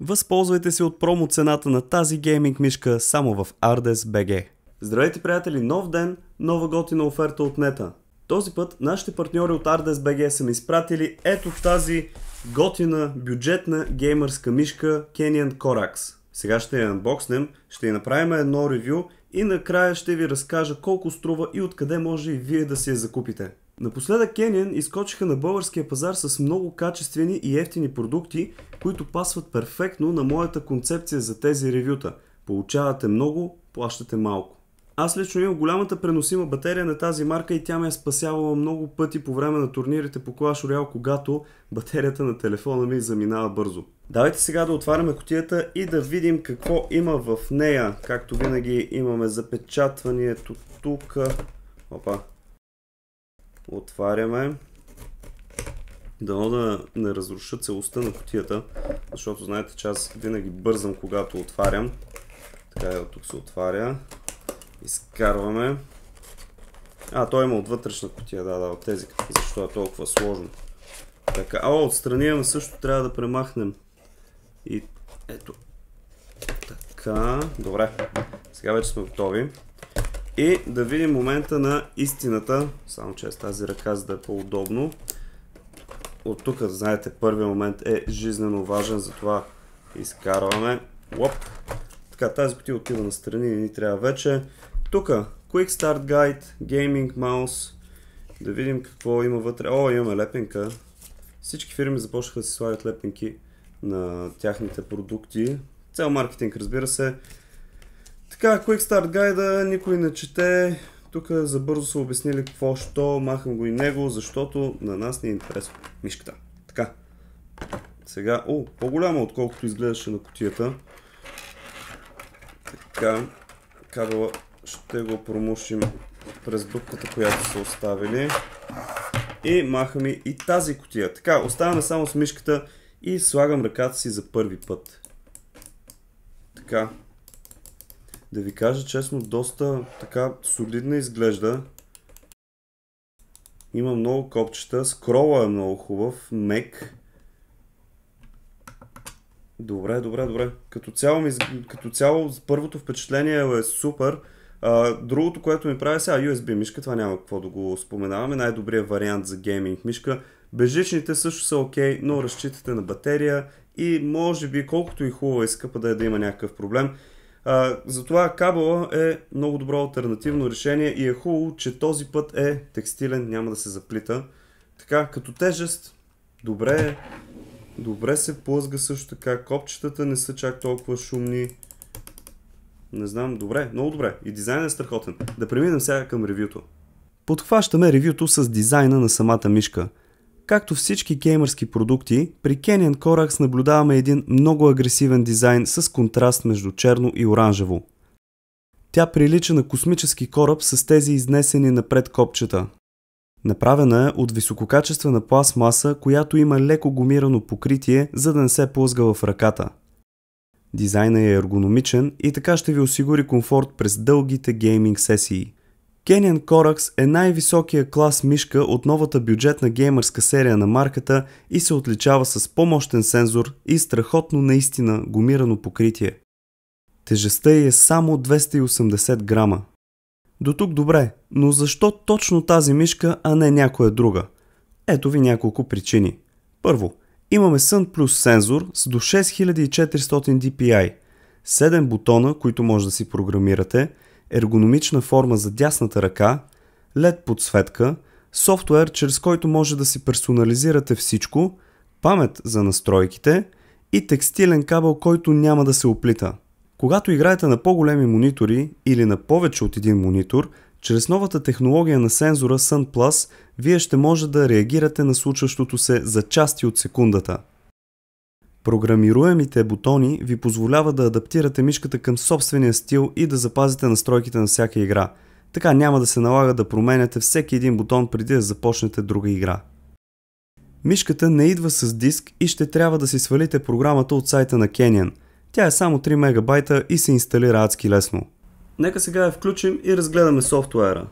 Възползвайте се от промо цената на тази гейминг мишка само в ArdesBG. Здравейте приятели, нов ден, нова готина оферта от нета. Този път нашите партньори от ArdesBG са ми изпратили ето тази готина бюджетна геймърска мишка Canyon Corax. Сега ще я анбокснем, ще я направим едно ревю и накрая ще ви разкажа колко струва и откъде може и вие да си я закупите. Напоследък Кенен изкочиха на българския пазар с много качествени и ефтини продукти, които пасват перфектно на моята концепция за тези ревюта. Получавате много, плащате малко. Аз лично имам голямата преносима батерия на тази марка и тя ме е спасявала много пъти по време на турнирите по Clash Royale, когато батерията на телефона ми заминава бързо. Давайте сега да отваряме котията и да видим какво има в нея. Както винаги имаме запечатването тук. Опа, Отваряме. Дано да не разруша целостта на котията, защото знаете, че аз винаги бързам, когато отварям. Така е, от тук се отваря. Изкарваме. А, той има от вътрешна котия, да, да, от тези. Защо е толкова сложно? Така, а отстрани имаме също трябва да премахнем. И ето. Така, добре. Сега вече сме готови. И да видим момента на истината. Само че с тази ръка, за да е по-удобно. От тук, знаете, първият момент е жизненно важен, затова изкарваме. Оп! Така, тази кутия отива на страни, и ни трябва вече. Тук, Quick Start Guide, Gaming Mouse. Да видим какво има вътре. О, имаме лепенка. Всички фирми започнаха да си слагат лепенки на тяхните продукти. Цел маркетинг, разбира се. Така, Quick Start Guide никой не чете. Тук забързо са обяснили какво, що, махам го и него, защото на нас ни е интересно мишката. Така. Сега, о, по-голяма отколкото изглеждаше на котията. Така, кабела ще го промушим през дупката, която са оставили. И махаме и тази котия. Така, оставяме само с мишката и слагам ръката си за първи път. Така, да ви кажа честно, доста така солидна изглежда. Има много копчета. Скрола е много хубав. Мек. Добре, добре, добре. Като цяло, ми, като цяло първото впечатление е, е супер. А, другото, което ми прави сега USB мишка, това няма какво да го споменаваме. Най-добрият вариант за гейминг мишка. Бежичните също са окей, okay, но разчитате на батерия и може би колкото и хубаво и скъпа да е да има някакъв проблем. А, затова кабела е много добро альтернативно решение и е хубаво, че този път е текстилен, няма да се заплита. Така, като тежест, добре, е. добре се плъзга също така. Копчетата не са чак толкова шумни. Не знам, добре, много добре. И дизайнът е страхотен. Да преминем сега към ревюто. Подхващаме ревюто с дизайна на самата мишка – Както всички геймърски продукти, при Canyon Corax наблюдаваме един много агресивен дизайн с контраст между черно и оранжево. Тя прилича на космически кораб с тези изнесени напред копчета. Направена е от висококачествена пластмаса, която има леко гумирано покритие, за да не се плъзга в ръката. Дизайнът е ергономичен и така ще ви осигури комфорт през дългите гейминг сесии. Кенян Коракс е най-високия клас мишка от новата бюджетна геймърска серия на марката и се отличава с по-мощен сензор и страхотно наистина гумирано покритие. Тежестта е само 280 грама. До тук добре, но защо точно тази мишка, а не някоя друга? Ето ви няколко причини. Първо, имаме Sun Plus сензор с до 6400 DPI, 7 бутона, които може да си програмирате – ергономична форма за дясната ръка, LED подсветка, софтуер, чрез който може да си персонализирате всичко, памет за настройките и текстилен кабел, който няма да се оплита. Когато играете на по-големи монитори или на повече от един монитор, чрез новата технология на сензора Plus, вие ще може да реагирате на случващото се за части от секундата – Програмируемите бутони ви позволява да адаптирате мишката към собствения стил и да запазите настройките на всяка игра. Така няма да се налага да променяте всеки един бутон преди да започнете друга игра. Мишката не идва с диск и ще трябва да си свалите програмата от сайта на Canyon. Тя е само 3 мегабайта и се инсталира адски лесно. Нека сега я включим и разгледаме софтуера.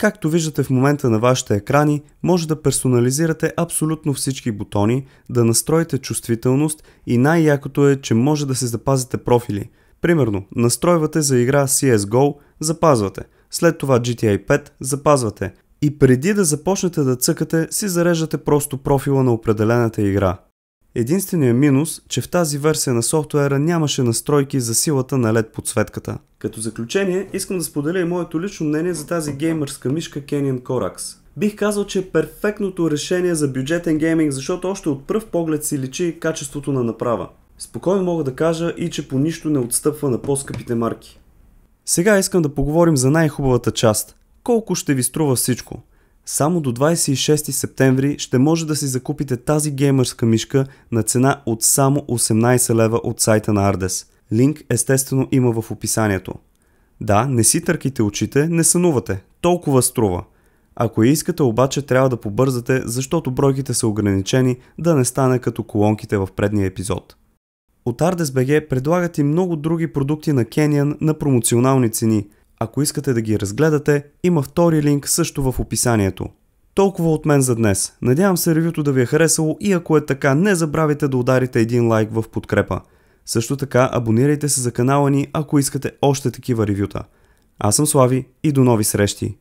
Както виждате в момента на вашите екрани, може да персонализирате абсолютно всички бутони, да настроите чувствителност и най-якото е, че може да си запазите профили. Примерно, настройвате за игра CSGO, запазвате. След това GTA 5, запазвате. И преди да започнете да цъкате, си зареждате просто профила на определената игра. Единственият минус, че в тази версия на софтуера нямаше настройки за силата на LED подсветката. Като заключение, искам да споделя и моето лично мнение за тази геймърска мишка Canyon Corax. Бих казал, че е перфектното решение за бюджетен гейминг, защото още от пръв поглед си личи качеството на направа. Спокойно мога да кажа и че по нищо не отстъпва на по-скъпите марки. Сега искам да поговорим за най-хубавата част. Колко ще ви струва всичко? Само до 26 септември ще може да си закупите тази геймърска мишка на цена от само 18 лева от сайта на Ardes. Линк естествено има в описанието. Да, не си търките очите, не сънувате. Толкова струва. Ако я искате обаче трябва да побързате, защото бройките са ограничени да не стане като колонките в предния епизод. От ArdesBG предлагат и много други продукти на Canyon на промоционални цени. Ако искате да ги разгледате, има втори линк също в описанието. Толкова от мен за днес. Надявам се ревюто да ви е харесало и ако е така, не забравяйте да ударите един лайк в подкрепа. Също така абонирайте се за канала ни, ако искате още такива ревюта. Аз съм Слави и до нови срещи!